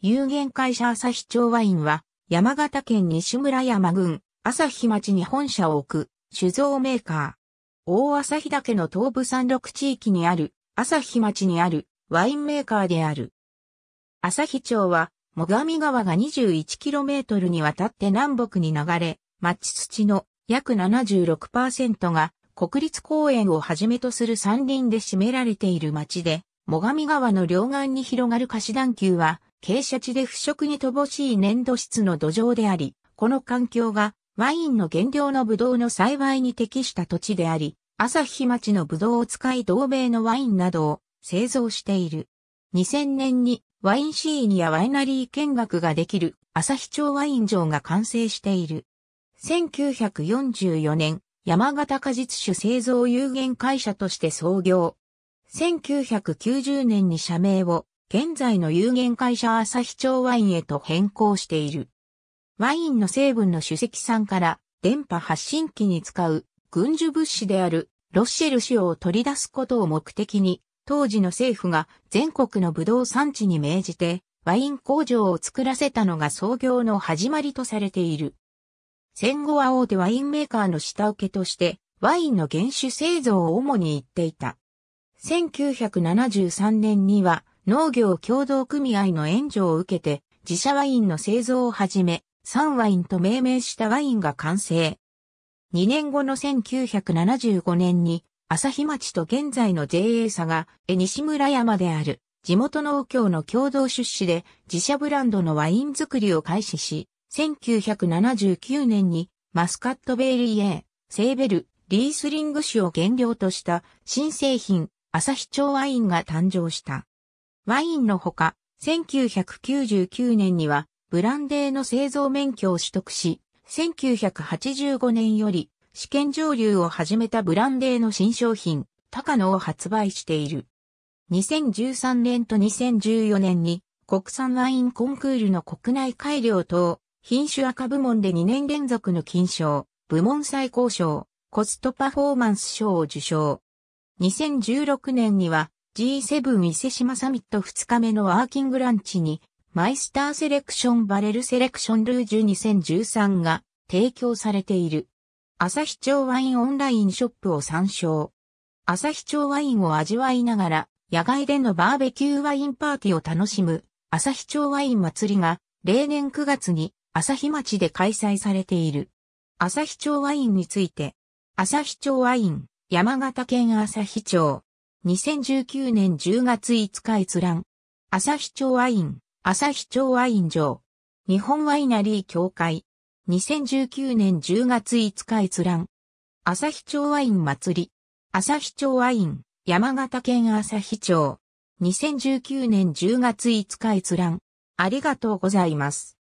有限会社朝日町ワインは、山形県西村山郡、朝日町に本社を置く、酒造メーカー。大朝日岳の東部山麓地域にある、朝日町にある、ワインメーカーである。朝日町は、最上川が 21km にわたって南北に流れ、町土の約76%が国立公園をはじめとする山林で占められている町で、最上川の両岸に広がる貸し段丘は傾斜地で腐食に乏しい粘土質の土壌であり、この環境がワインの原料のブドウの栽培に適した土地であり、朝日町のブドウを使い同米のワインなどを製造している。2000年にワインシーニやワイナリー見学ができる朝日町ワイン場が完成している。1944年、山形果実酒製造有限会社として創業。1990年に社名を現在の有限会社朝日町ワインへと変更している。ワインの成分の主さんから電波発信機に使う軍需物資であるロッシェル塩を取り出すことを目的に、当時の政府が全国のブドウ産地に命じてワイン工場を作らせたのが創業の始まりとされている。戦後は大手ワインメーカーの下請けとしてワインの原酒製造を主に行っていた。1973年には農業協同組合の援助を受けて、自社ワインの製造をはじめ、サンワインと命名したワインが完成。2年後の1975年に、朝日町と現在の JA 佐賀、西村山である、地元農協の共同出資で、自社ブランドのワイン作りを開始し、1979年に、マスカットベイリエー、セーベル、リースリング種を原料とした新製品、朝日町ワインが誕生した。ワインのほか、1999年にはブランデーの製造免許を取得し、1985年より試験上流を始めたブランデーの新商品、高野を発売している。2013年と2014年に国産ワインコンクールの国内改良等、品種赤部門で2年連続の金賞、部門最高賞、コストパフォーマンス賞を受賞。2016年には G7 伊勢島サミット2日目のワーキングランチに、マイスターセレクションバレルセレクションルージュ2013が提供されている。朝日町ワインオンラインショップを参照。朝日町ワインを味わいながら、野外でのバーベキューワインパーティーを楽しむ、朝日町ワイン祭りが、例年9月に、朝日町で開催されている。朝日町ワインについて、朝日町ワイン、山形県朝日町。2019年10月5日閲覧。朝日町ワイン、朝日町ワイン場。日本ワイナリー協会。2019年10月5日閲覧。朝日町ワイン祭り。朝日町ワイン、山形県朝日町。2019年10月5日閲覧。ありがとうございます。